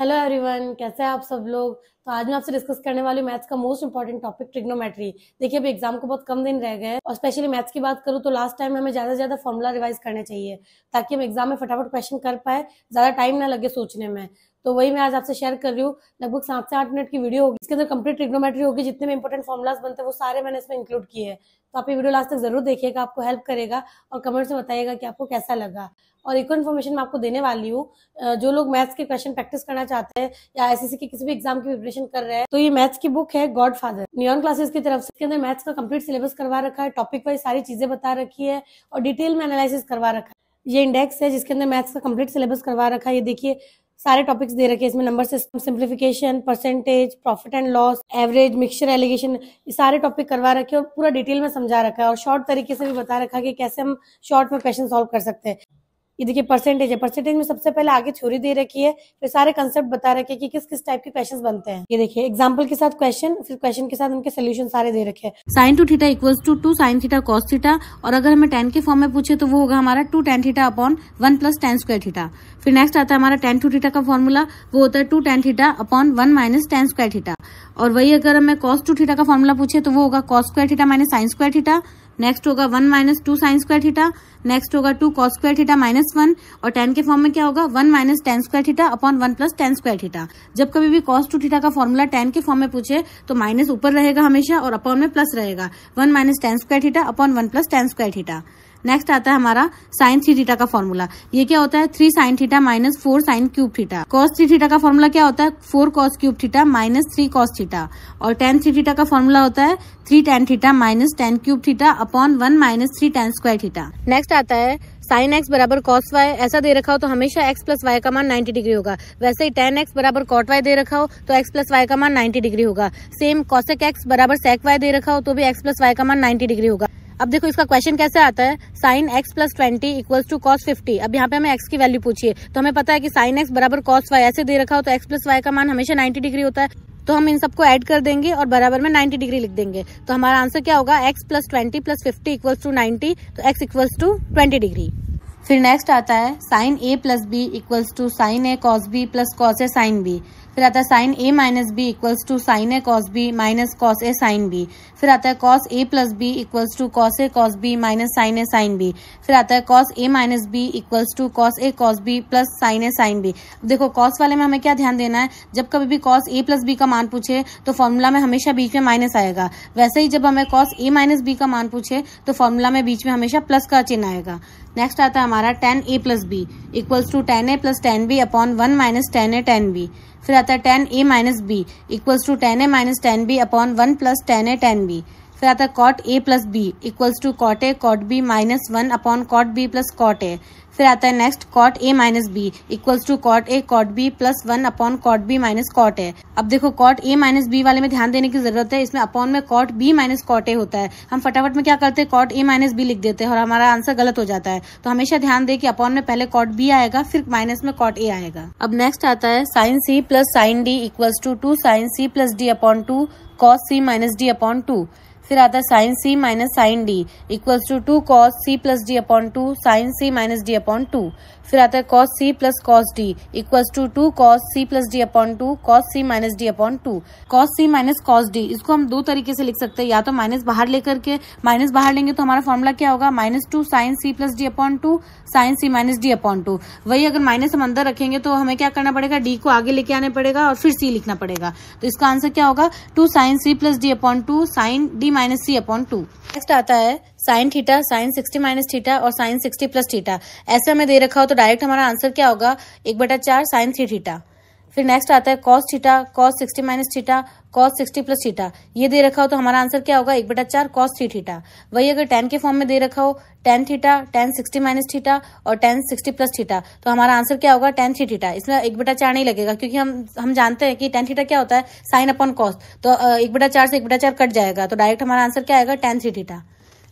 hello everyone कैसे हैं आप सब लोग तो आज मैं आपसे डिस्कस करने वाली मैथ्स का मोस्ट इंपॉर्टेंट टॉपिक ट्रिग्नोमेट्री देखिए अभी एग्जाम को बहुत कम दिन रह गए और स्पेशली मैथ्स की बात करूँ तो लास्ट टाइम हमें ज्यादा से ज्यादा फॉर्मुला रिवाइज करने चाहिए ताकि हम एग्जाम में फटाफट क्वेश्चन कर पाए ज्यादा टाइम ना लगे सोचने में तो वही मैं आज आपसे शेयर कर रही हूँ लगभग सात से आठ मिनट की वीडियो होगी इसके अंदर कंप्लीट ट्रिग्नोमेट्री होगी जितने भी इंपॉर्टेंट फॉर्मुलाज बनते हैं वो सारे मैंने इसमें इंक्लूड किए हैं तो आप ये वीडियो लास्ट तक जरूर देखिएगा आपको हेल्प करेगा और कमेंट्स में बताइएगा कि आपको कैसा लगा और एक इन्फॉर्मेशन मैं आपको देने वाली हूँ जो लोग मैथ्स के क्वेश्चन प्रैक्टिस करना चाहते हैं या एसएससी e के किसी भी एग्जाम की प्रिपरेशन कर रहे हैं तो ये मैथ्स की बुक है गॉड फादर न्यून क्लासेस की तरफ से इसके अंदर मैथ्स का कंप्लीट सिलेबस करवा रखा है टॉपिक वाइज सारी चीजें बता रखी है और डिटेल में एनालिसिस करवा रखा है ये इंडेक्स है जिसके अंदर मैथ्स का कंप्लीट सिलेबस करवा रखा है ये देखिए सारे टॉपिक्स दे रखे हैं इसमें number system simplification percentage profit and loss average mixture alligation ये सारे टॉपिक करवा रखे हैं और पूरा डिटेल में समझा रखा है और शॉर्ट तरीके से भी बता रखा है कि कैसे हम शॉर्ट में क्वेश्चन सॉल्व कर सकते हैं ये देखिए परसेंटेज है परसेंटेज में सबसे पहले आगे थ्योरी दे रखी है फिर सारे कंसेप्ट बता रखे कि किस किस टाइप के क्वेश्चन बनते हैं ये देखिए एग्जांपल के साथ क्वेश्चन फिर क्वेश्चन के साथ उनके सोल्यूशन सारे दे रखे हैं sine two theta equal to two sine theta cos theta और अगर हमें टेन के फॉर्म में पूछे तो वो होगा हमारा two tan theta upon one plus tan square theta फिर नेक्स्ट आता है हमारा टेन टू थीटा का फॉर्मूला वो होता है two tan theta upon one minus tan square theta और वही अगर हमें कॉस टू थीटा का फॉर्मूला पूछे तो वो होगा cos square theta minus sine square theta next होगा one minus two sine square theta next होगा two cos square theta minus one और टेन के फॉर्म में क्या होगा one minus tan square theta upon one plus tan square theta जब कभी भी कॉस टू थीटा का फॉर्मूला टेन के फॉर्म में पूछे तो माइनस ऊपर रहेगा हमेशा और अपॉन में प्लस रहेगा one minus tan square theta upon one plus tan square theta next आता है हमारा साइन थ्री थीटा का फॉर्मूला ये क्या होता है three sine theta minus four sine cube theta cos three theta का फॉर्मूला क्या होता है four cos cube theta minus three cos theta और टेन थ्री थीटा का फॉर्मूला होता है three tan theta minus tan cube theta upon one minus three tan square theta next आता है साइन एक्स बराबर कॉस वाई ऐसा दे रखा हो तो हमेशा एक्स प्लस वाई का मान नाइन्टी डिग्री होगा वैसे ही टेन एक्स बराबर कॉट वाई दे रखा हो तो एक्स प्लस वाई का मान नाइन्टी डिग्री होगा सेम कॉसेक एक्स बराबर सेक वाई दे रखा हो तो भी एक्स प्लस वाई का मान नाइन्टी डिग्री होगा अब देखो इसका क्वेश्चन कैसे आता है sine X plus twenty equal to cos fifty अब यहाँ पे हमें एक्स की वैल्यू पूछिए तो हमें पता है कि साइन एक्स बराबर कॉस वाई ऐसे दे रखा हो तो एक्स प्लस वाई का मान हमेशा नाइन्टी डिग्री होता है तो हम इन सबको ऐड कर देंगे और बराबर में नाइन्टी डिग्री लिख देंगे तो हमारा आंसर क्या होगा X plus twenty plus fifty equals to ninety तो X equals to twenty degree फिर नेक्स्ट आता है sine A plus B equals to sine A cos B plus cos A sine B फिर आता है sine A minus B equals to sine A cos B minus cos A sine B फिर आता है cos A plus B equals to cos A cos B minus sign A sine B फिर आता है cos A minus B equals to cos A cos B plus sine A sine B देखो cos वाले में हमें क्या ध्यान देना है जब कभी भी कॉस ए प्लस बी का मान पूछे तो फॉर्मूला में हमेशा बीच में माइनस आएगा वैसे ही जब हमें कॉस ए माइनस बी का मान पूछे तो फॉर्मूला में बीच में हमेशा प्लस का चिन्ह आएगा नेक्स्ट आता है हमारा हमारा tan A plus B equals to tan A plus tan B upon one minus tan A tan B फिर आता है tan A minus B equals to tan A minus tan B upon one plus tan A tan B फिर आता है cot A plus B equals to cot A cot B minus one upon cot B plus cot A फिर आता है next cot A minus B equals to cot A cot B plus one upon cot B minus cot A अब देखो cot A minus B वाले में ध्यान देने की जरूरत है इसमें अपॉन में cot B minus cot A होता है हम फटाफट में क्या करते हैं कॉट ए माइनस बी लिख देते हैं और हमारा आंसर गलत हो जाता है तो हमेशा ध्यान दे कि अपॉन में पहले कॉट बी आएगा फिर माइनस में कॉट ए आएगा अब नेक्स्ट आता है sine C plus sine D equals to two sine C plus D upon two cos C minus D upon two फिर आता है sine C minus sine D equals to two cos C plus D upon two sine C minus D upon two फिर आता है cos C plus cos D equals to two cos C plus D upon two cos C minus D upon two cos C minus cos D इसको हम दो तरीके से लिख सकते हैं या तो माइनस बाहर लेकर के माइनस बाहर लेंगे तो हमारा फॉर्मूला क्या होगा minus two sine C plus D upon two sine C minus D upon two वही अगर माइनस हम अंदर रखेंगे तो हमें क्या करना पड़ेगा डी को आगे लेके आने पड़ेगा और फिर सी लिखना पड़ेगा तो इसका आंसर क्या होगा two sine C plus D upon two sine D minus C upon two next आता है sine theta sine sixty minus theta और साइन सिक्सटी प्लस थीटा ऐसे हमें दे रखा हो तो डायरेक्ट हमारा आंसर क्या होगा एक बटा चार साइन थ्री थीटा फिर नेक्स्ट आता है cos theta cos sixty minus theta cos sixty plus theta ये दे रखा हो तो हमारा आंसर क्या होगा एक बटा चार कॉस थ्री थीटा वही अगर टेन के फॉर्म में दे रखा हो tan theta tan sixty minus theta और टेन सिक्सटी प्लस थीटा तो हमारा आंसर क्या होगा टेन थ्री थीटा इसमें एक बटा चार नहीं लगेगा क्योंकि हम हम जानते हैं कि टेन थीटा क्या होता है साइन अपॉन कॉस तो एक बटा चार से एक बटा चार कट जाएगा तो डायरेक्ट हमारा आंसर क्या आएगा टेन थ्री थीटा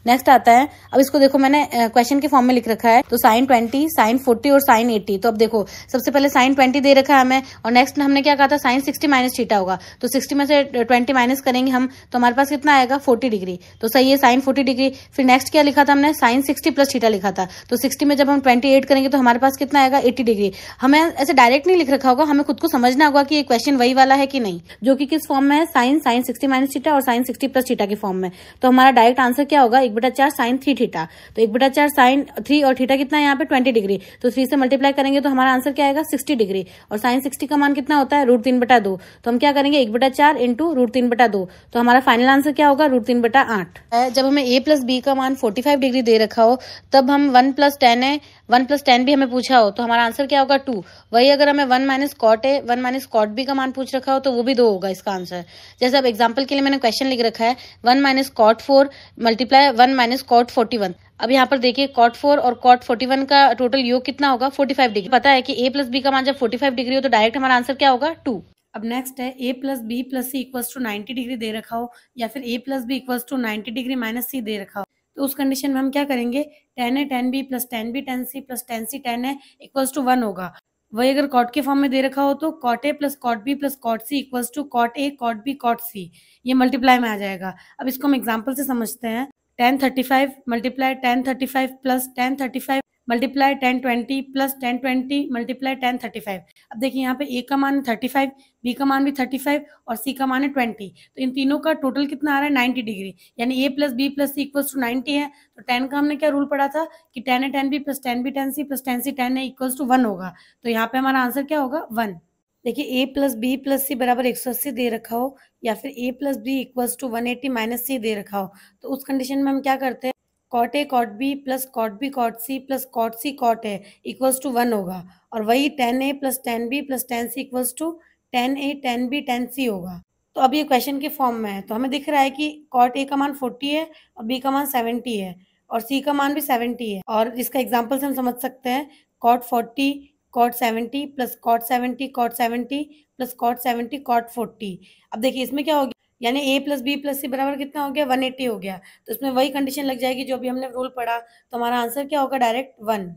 नेक्स्ट आता है अब इसको देखो मैंने क्वेश्चन के फॉर्म में लिख रखा है तो साइन ट्वेंटी साइन फोर्टी और साइन एट्टी तो अब देखो सबसे पहले साइन ट्वेंटी दे रखा है हमें और नेक्स्ट हमने क्या कहा था साइन सिक्सटी माइनस थीटा होगा तो सिक्सटी में से ट्वेंटी माइनस करेंगे हम तो हमारे पास कितना आएगा फोर्टी डिग्री तो सही है साइन फोर्टी डिग्री फिर नेक्स्ट क्या लिखा था हमने साइन सिक्सटी प्लस थीटा लिखा था तो सिक्सटी में जब हम ट्वेंटी एट करेंगे तो हमारे पास कितना आएगा एट्टी डिग्री हमें ऐसे डायरेक्ट नहीं लिख रखा होगा हमें खुद को समझना होगा कि ये क्वेश्चन वही वाला है कि नहीं जो कि किस फॉर्म में है sine sine sixty minus theta और साइन सिक्सटी प्लस थीटा के फॉर्म में तो हमारा डायरेक्ट आंसर क्या होगा बटा चार साइन थ्री थीटा तो एक बटा चार साइन थ्री और थीटा कितना है यहाँ पे ट्वेंटी डिग्री तो थ्री से मल्टीप्लाई करेंगे तो हमारा आंसर क्या आएगा सिक्सटी डिग्री और साइन सिक्सटी का मान कितना होता है रूट तीन बटा दो तो हम क्या करेंगे एक बटा चार इंटू रूट तीन बटा दो तो हमारा फाइनल आंसर क्या होगा रूट तीन बटा आठ जब हमें ए प्लस बी का मान फोर्टी फाइव डिग्री दे रखा हो तब हम वन प्लस टेन है वन प्लस टेन भी हमें पूछा हो तो हमारा आंसर क्या होगा टू वही अगर हमें one minus cot A one minus cot B का मान पूछ रखा हो तो वो भी दो होगा इसका आंसर जैसे अब एग्जाम्पल के लिए मैंने क्वेश्चन लिख रखा है one minus cot four multiply one minus cot forty one अब यहाँ पर देखिए कॉट फोर और कॉट फोर्टी वन का टोटल योग कितना होगा फोर्टी फाइव डिग्री पता है कि ए प्लस बी का मान जब फोर्टी फाइव डिग्री हो तो डायरेक्ट हमारा आंसर क्या होगा टू अब नेक्स्ट है A plus B plus C equals to ninety degree दे रखा हो या फिर A plus B equals to ninety degree minus C दे रखा हो तो उस कंडीशन में हम क्या करेंगे tan A tan B plus tan B tan C plus tan C tan है इक्वल्स टू वन होगा वही अगर कॉट के फॉर्म में दे रखा हो तो cot A plus cot B plus cot C equals to cot A cot B cot C ये मल्टीप्लाई में आ जाएगा अब इसको हम एग्जाम्पल से समझते हैं tan thirty five multiply tan thirty five plus tan thirty five multiply tan twenty plus tan twenty multiply tan thirty five अब देखिए यहाँ पे ए का मान है थर्टी फाइव बी का मान भी थर्टी फाइव और सी का मान है ट्वेंटी तो इन तीनों का टोटल कितना आ रहा है नाइन्टी डिग्री यानी A plus B plus C equals to ninety है तो टेन का हमने क्या रूल पढ़ा था कि टेन है tan B plus tan B tan C plus tan C tan है इक्वल्स टू वन होगा तो यहाँ पे हमारा आंसर क्या होगा वन देखिए A plus B plus C बराबर एक सौ अस्सी दे रखा हो या फिर A plus B equals to one eighty minus C दे रखा हो तो उस कंडीशन में हम क्या करते हैं cot A cot B plus cot B cot C plus cot C cot A equals to one होगा और वही tan A plus tan B plus tan C equals to tan A tan B tan C होगा तो अब ये question के form में है तो हमें दिख रहा है कि कॉट ए का मान फोर्टी है और बी का मान सेवेंटी है और सी का मान भी सेवेंटी है और इसका एग्जाम्पल से हम समझ सकते हैं cot forty cot seventy plus cot seventy cot seventy plus cot seventy cot forty अब देखिए इसमें क्या होगी यानी A plus B plus C बराबर कितना हो गया वन एट्टी हो गया तो इसमें वही कंडीशन लग जाएगी जो अभी हमने रूल पढ़ा तो हमारा आंसर क्या होगा डायरेक्ट वन